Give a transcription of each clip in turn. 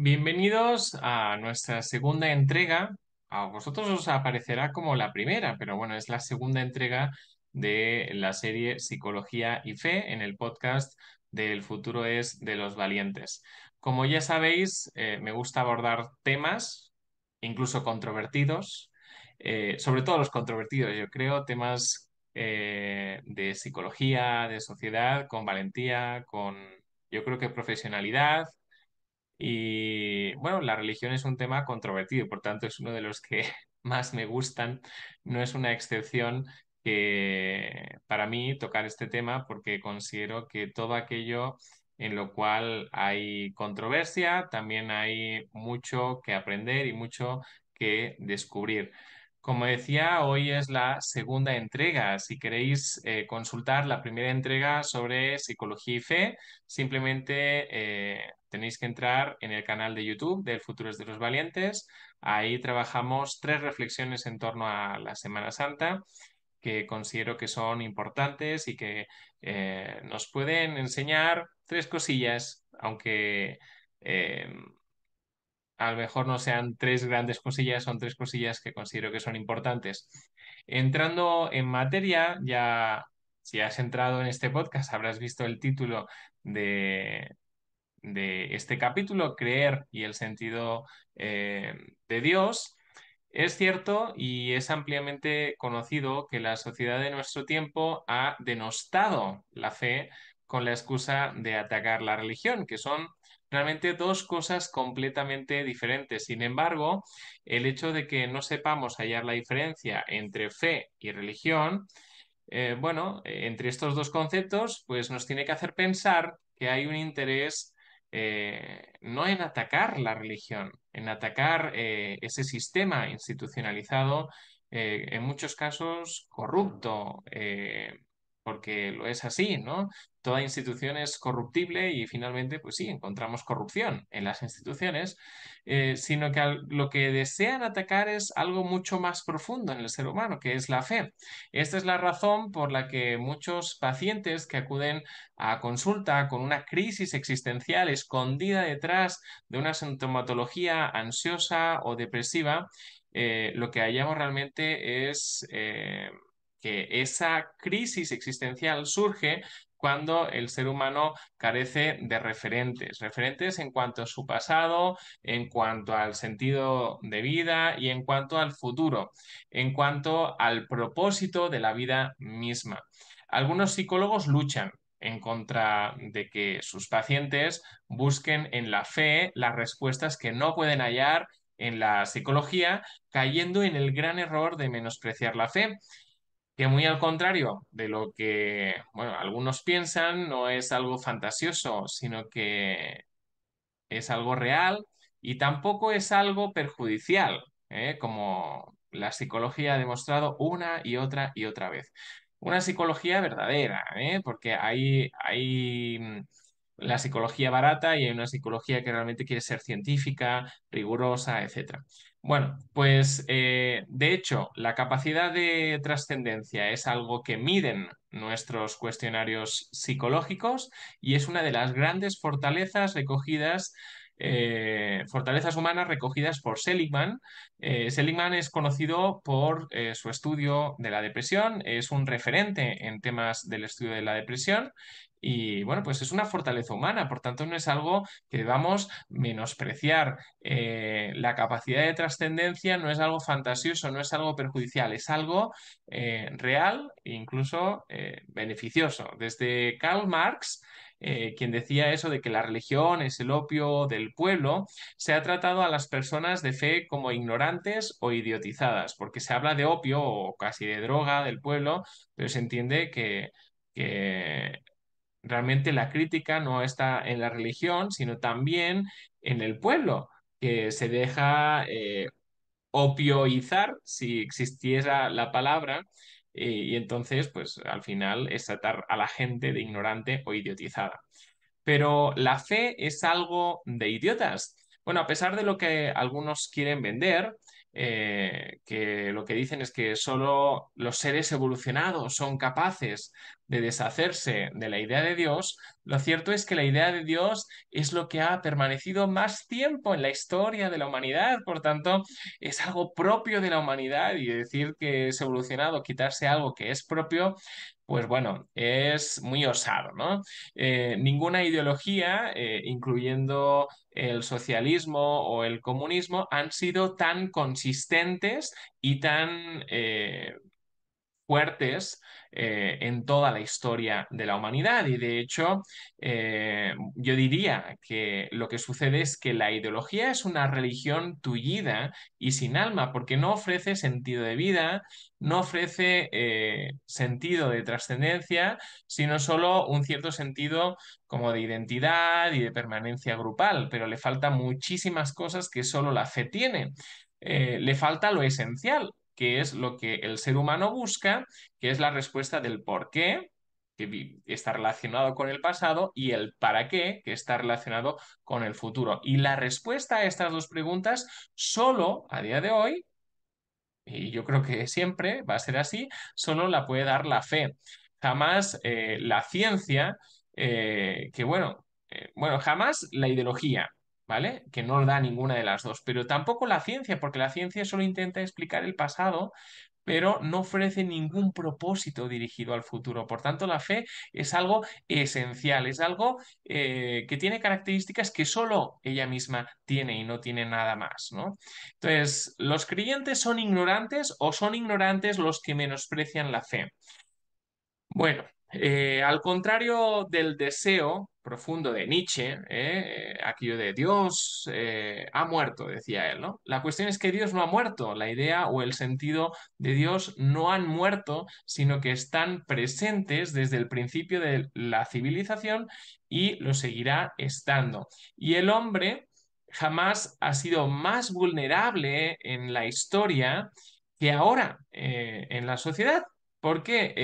Bienvenidos a nuestra segunda entrega. A vosotros os aparecerá como la primera, pero bueno, es la segunda entrega de la serie Psicología y Fe en el podcast del futuro es de los valientes. Como ya sabéis, eh, me gusta abordar temas, incluso controvertidos, eh, sobre todo los controvertidos, yo creo, temas eh, de psicología, de sociedad, con valentía, con, yo creo que profesionalidad y bueno, la religión es un tema controvertido, por tanto es uno de los que más me gustan. No es una excepción que para mí tocar este tema porque considero que todo aquello en lo cual hay controversia, también hay mucho que aprender y mucho que descubrir. Como decía, hoy es la segunda entrega. Si queréis eh, consultar la primera entrega sobre psicología y fe, simplemente eh, tenéis que entrar en el canal de YouTube del Futuros de los Valientes. Ahí trabajamos tres reflexiones en torno a la Semana Santa que considero que son importantes y que eh, nos pueden enseñar tres cosillas, aunque a lo mejor no sean tres grandes cosillas, son tres cosillas que considero que son importantes. Entrando en materia, ya si has entrado en este podcast, habrás visto el título de, este capítulo, Creer y el sentido eh, de Dios. Es cierto y es ampliamente conocido que la sociedad de nuestro tiempo ha denostado la fe con la excusa de atacar la religión, que son Realmente dos cosas completamente diferentes. Sin embargo, el hecho de que no sepamos hallar la diferencia entre fe y religión, eh, bueno, eh, entre estos dos conceptos, pues nos tiene que hacer pensar que hay un interés eh, no en atacar la religión, en atacar ese sistema institucionalizado, en muchos casos corrupto, porque lo es así, ¿no? Toda institución es corruptible y finalmente, pues sí, encontramos corrupción en las instituciones, eh, sino que lo que desean atacar es algo mucho más profundo en el ser humano, que es la fe. Esta es la razón por la que muchos pacientes que acuden a consulta con una crisis existencial escondida detrás de una sintomatología ansiosa o depresiva, eh, lo que hallamos realmente es... Eh, que esa crisis existencial surge cuando el ser humano carece de referentes, referentes en cuanto a su pasado, en cuanto al sentido de vida y en cuanto al futuro, en cuanto al propósito de la vida misma. Algunos psicólogos luchan en contra de que sus pacientes busquen en la fe las respuestas que no pueden hallar en la psicología, cayendo en el gran error de menospreciar la fe que muy al contrario de lo que algunos piensan, no es algo fantasioso, sino que es algo real y tampoco es algo perjudicial, ¿eh? como la psicología ha demostrado una y otra y otra vez. Una psicología verdadera, ¿eh? porque hay, hay la psicología barata y hay una psicología que realmente quiere ser científica, rigurosa, etc. Bueno, pues eh, de hecho, la capacidad de trascendencia es algo que miden nuestros cuestionarios psicológicos y es una de las grandes fortalezas recogidas eh, fortalezas humanas recogidas por Seligman. Eh, Seligman es conocido por eh, su estudio de la depresión, es un referente en temas del estudio de la depresión y bueno, pues es una fortaleza humana, por tanto no es algo que debamos menospreciar. la capacidad de trascendencia no es algo fantasioso, no es algo perjudicial, es algo real e incluso beneficioso. Desde Karl Marx, eh, quien decía eso de que la religión es el opio del pueblo, se ha tratado a las personas de fe como ignorantes o idiotizadas, porque se habla de opio o casi de droga del pueblo, pero se entiende que, realmente la crítica no está en la religión, sino también en el pueblo, que se deja eh, opioizar, si existiera la palabra, eh, y entonces, pues al final es atar a la gente de ignorante o idiotizada. Pero la fe es algo de idiotas. Bueno, a pesar de lo que algunos quieren vender, eh, que lo que dicen es que solo los seres evolucionados son capaces de deshacerse de la idea de Dios, lo cierto es que la idea de Dios es lo que ha permanecido más tiempo en la historia de la humanidad, por tanto, es algo propio de la humanidad y decir que es evolucionado, quitarse algo que es propio, pues bueno, es muy osado, ¿no? Eh, ninguna ideología, eh, incluyendo el socialismo o el comunismo, han sido tan consistentes y tan eh, fuertes eh, en toda la historia de la humanidad. Y de hecho, eh, yo diría que lo que sucede es que la ideología es una religión tullida y sin alma, porque no ofrece sentido de vida, no ofrece eh, sentido de trascendencia, sino solo un cierto sentido como de identidad y de permanencia grupal, pero le faltan muchísimas cosas que solo la fe tiene. le falta lo esencial, que es lo que el ser humano busca, que es la respuesta del por qué, que está relacionado con el pasado, y el para qué, que está relacionado con el futuro. Y la respuesta a estas dos preguntas solo a día de hoy, y yo creo que siempre va a ser así, solo la puede dar la fe. Jamás eh, la ciencia, eh, que bueno, eh, bueno, jamás la ideología, ¿vale? Que no da ninguna de las dos, pero tampoco la ciencia, porque la ciencia solo intenta explicar el pasado, pero no ofrece ningún propósito dirigido al futuro. Por tanto, la fe es algo esencial, es algo eh, que tiene características que solo ella misma tiene y no tiene nada más, ¿no? Entonces, ¿los creyentes son ignorantes o son ignorantes los que menosprecian la fe? Bueno, eh, al contrario del deseo profundo de Nietzsche, eh, eh, aquello de Dios ha muerto, decía él, ¿no? La cuestión es que Dios no ha muerto, la idea o el sentido de Dios no han muerto, sino que están presentes desde el principio de la civilización y lo seguirá estando. Y el hombre jamás ha sido más vulnerable en la historia que ahora en la sociedad, porque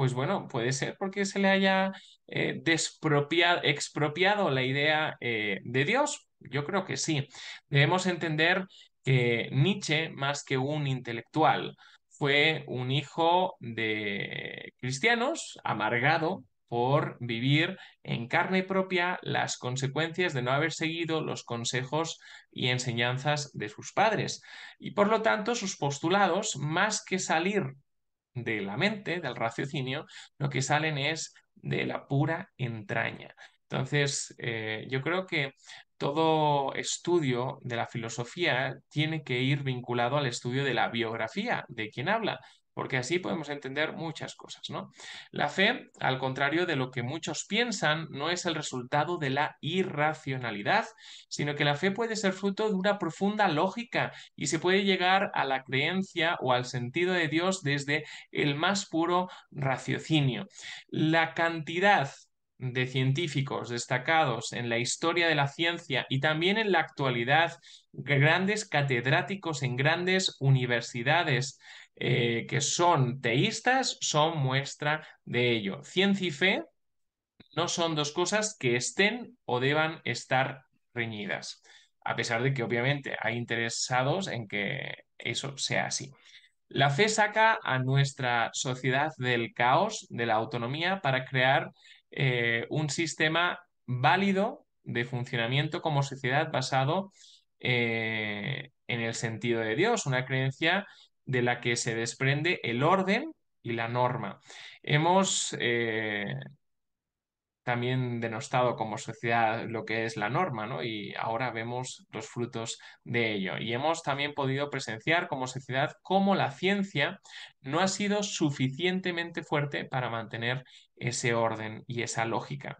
pues bueno, puede ser porque se le haya eh, expropiado la idea eh, de Dios. Yo creo que sí. Debemos entender que Nietzsche, más que un intelectual, fue un hijo de cristianos amargado por vivir en carne propia las consecuencias de no haber seguido los consejos y enseñanzas de sus padres. Y por lo tanto, sus postulados, más que salir de la mente, del raciocinio, lo que salen es de la pura entraña. Entonces, eh, yo creo que todo estudio de la filosofía tiene que ir vinculado al estudio de la biografía de quien habla, porque así podemos entender muchas cosas, ¿no? La fe, al contrario de lo que muchos piensan, no es el resultado de la irracionalidad, sino que la fe puede ser fruto de una profunda lógica y se puede llegar a la creencia o al sentido de Dios desde el más puro raciocinio. La cantidad de científicos destacados en la historia de la ciencia y también en la actualidad, grandes catedráticos en grandes universidades eh, que son teístas son muestra de ello. Ciencia y fe no son dos cosas que estén o deban estar reñidas, a pesar de que obviamente hay interesados en que eso sea así. La fe saca a nuestra sociedad del caos, de la autonomía, para crear eh, un sistema válido de funcionamiento como sociedad basado eh, en el sentido de Dios, una creencia de la que se desprende el orden y la norma. Hemos eh, también denostado como sociedad lo que es la norma, ¿no? Y ahora vemos los frutos de ello. Y hemos también podido presenciar como sociedad cómo la ciencia no ha sido suficientemente fuerte para mantener ese orden y esa lógica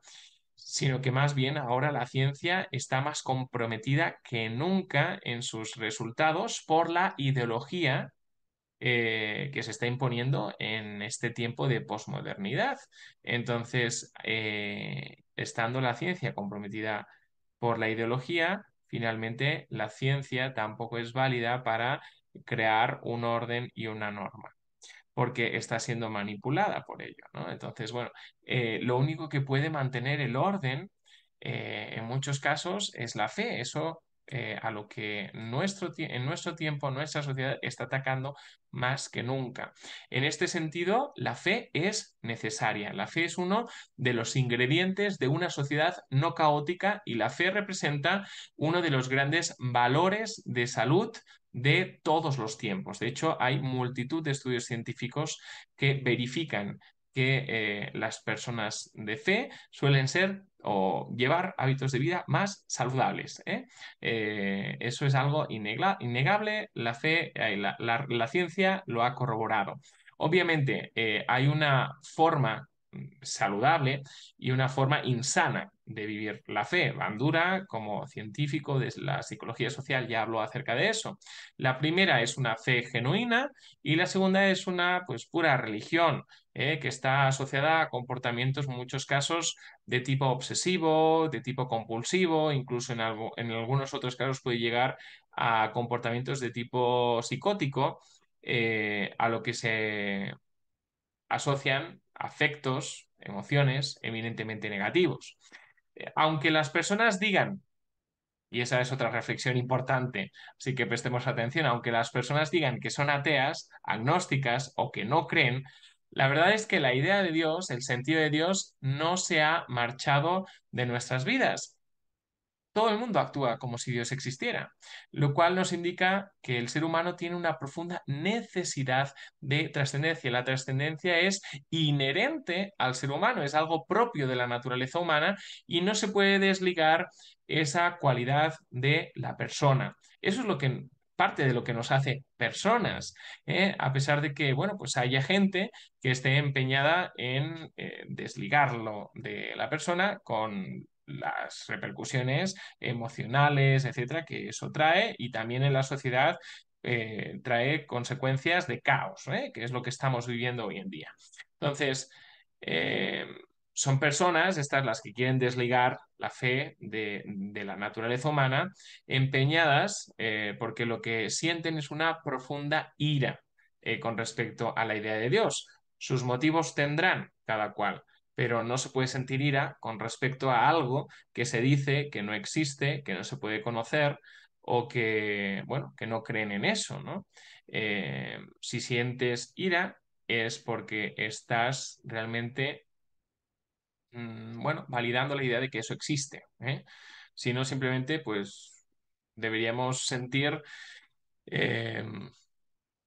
sino que más bien ahora la ciencia está más comprometida que nunca en sus resultados por la ideología eh, que se está imponiendo en este tiempo de posmodernidad. Entonces, eh, estando la ciencia comprometida por la ideología, finalmente la ciencia tampoco es válida para crear un orden y una norma porque está siendo manipulada por ello, Entonces, bueno, eh, lo único que puede mantener el orden en muchos casos es la fe. Eso eh, a lo que nuestro, en nuestro tiempo nuestra sociedad está atacando más que nunca. En este sentido, la fe es necesaria. La fe es uno de los ingredientes de una sociedad no caótica y la fe representa uno de los grandes valores de salud de todos los tiempos. De hecho, hay multitud de estudios científicos que verifican que eh, las personas de fe suelen ser o llevar hábitos de vida más saludables. ¿eh? Eh, eso es algo innegable, la fe, eh, la, ciencia lo ha corroborado. Obviamente hay una forma mm, saludable y una forma insana de vivir la fe. Bandura, como científico de la psicología social, ya habló acerca de eso. La primera es una fe genuina y la segunda es una pues, pura religión eh, que está asociada a comportamientos, en muchos casos, de tipo obsesivo, de tipo compulsivo, incluso en, algunos otros casos puede llegar a comportamientos de tipo psicótico, eh, a lo que se asocian afectos, emociones eminentemente negativos. Eh, aunque las personas digan y esa es otra reflexión importante, así que prestemos atención, aunque las personas digan que son ateas, agnósticas o que no creen, la verdad es que la idea de Dios, el sentido de Dios, no se ha marchado de nuestras vidas. Todo el mundo actúa como si Dios existiera, lo cual nos indica que el ser humano tiene una profunda necesidad de trascendencia. La trascendencia es inherente al ser humano, es algo propio de la naturaleza humana y no se puede desligar esa cualidad de la persona. Eso es lo que parte de lo que nos hace personas, ¿eh? a pesar de que, bueno, pues haya gente que esté empeñada en eh, desligarlo de la persona con las repercusiones emocionales, etcétera, que eso trae y también en la sociedad eh, trae consecuencias de caos, que es lo que estamos viviendo hoy en día. Entonces, son personas, estas las que quieren desligar la fe de, la naturaleza humana, empeñadas eh, porque lo que sienten es una profunda ira eh, con respecto a la idea de Dios. Sus motivos tendrán cada cual, pero no se puede sentir ira con respecto a algo que se dice que no existe, que no se puede conocer o que, bueno, que no creen en eso, ¿no? Eh, si sientes ira es porque estás realmente Mm, bueno, validando la idea de que eso existe, ¿eh? sino simplemente pues deberíamos sentir eh,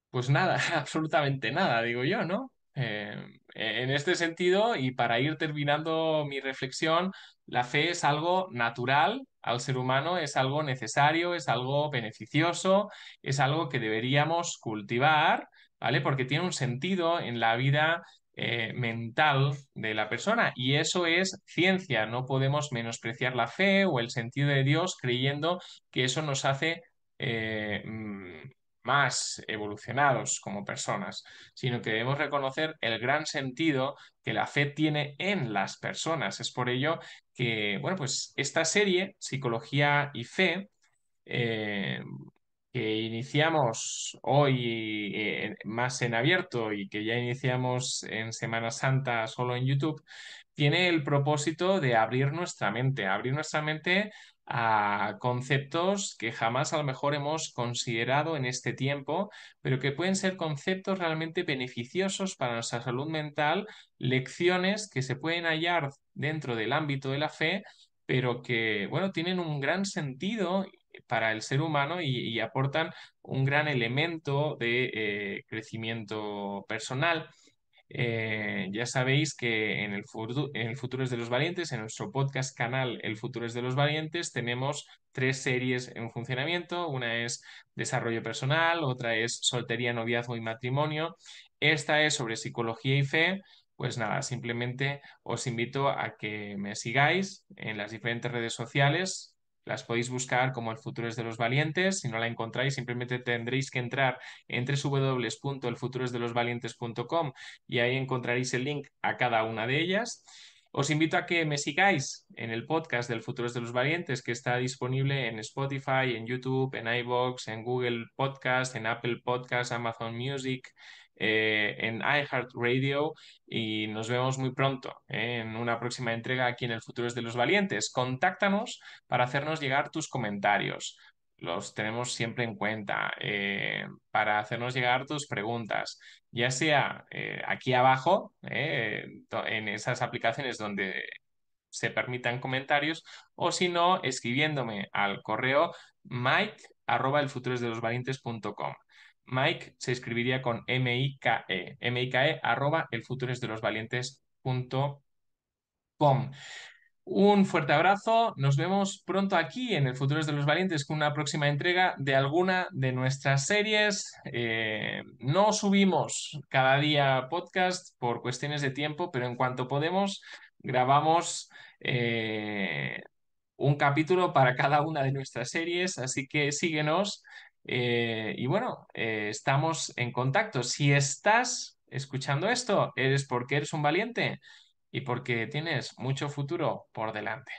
pues nada, absolutamente nada, digo yo, ¿no? Eh, en este sentido, y para ir terminando mi reflexión, la fe es algo natural al ser humano, es algo necesario, es algo beneficioso, es algo que deberíamos cultivar, ¿vale? Porque tiene un sentido en la vida eh, mental de la persona. Y eso es ciencia. No podemos menospreciar la fe o el sentido de Dios creyendo que eso nos hace eh, mm, más evolucionados como personas, sino que debemos reconocer el gran sentido que la fe tiene en las personas. Es por ello que, bueno, pues esta serie, Psicología y Fe, eh, que iniciamos hoy eh, más en abierto y que ya iniciamos en Semana Santa solo en YouTube, tiene el propósito de abrir nuestra mente, abrir nuestra mente a conceptos que jamás a lo mejor hemos considerado en este tiempo, pero que pueden ser conceptos realmente beneficiosos para nuestra salud mental, lecciones que se pueden hallar dentro del ámbito de la fe, pero que, bueno, tienen un gran sentido para el ser humano y, aportan un gran elemento de eh, crecimiento personal. Eh, ya sabéis que en el, en el Futuro es de los Valientes, en nuestro podcast canal El Futuro es de los Valientes, tenemos tres series en funcionamiento. Una es Desarrollo Personal, otra es Soltería, Noviazgo y Matrimonio. Esta es sobre psicología y fe. Pues nada, simplemente os invito a que me sigáis en las diferentes redes sociales, las podéis buscar como El futuro es de los valientes. Si no la encontráis, simplemente tendréis que entrar en www.elfuturosdelosvalientes.com y ahí encontraréis el link a cada una de ellas. Os invito a que me sigáis en el podcast del Futuro de los Valientes, que está disponible en Spotify, en YouTube, en iBox, en Google Podcast, en Apple Podcast, Amazon Music, eh, en iHeartRadio y nos vemos muy pronto eh, en una próxima entrega aquí en El Futuro de los Valientes. Contáctanos para hacernos llegar tus comentarios. Los tenemos siempre en cuenta eh, para hacernos llegar tus preguntas, ya sea eh, aquí abajo, en esas aplicaciones donde se permitan comentarios, o si no, escribiéndome al correo mike Mike se escribiría con M-I-K-E, M-I-K-E arroba Un fuerte abrazo, nos vemos pronto aquí en el Futuros de los Valientes con una próxima entrega de alguna de nuestras series. Eh, no subimos cada día podcast por cuestiones de tiempo, pero en cuanto podemos, grabamos eh, un capítulo para cada una de nuestras series, así que síguenos eh, y bueno, eh, estamos en contacto. Si estás escuchando esto, eres porque eres un valiente y porque tienes mucho futuro por delante.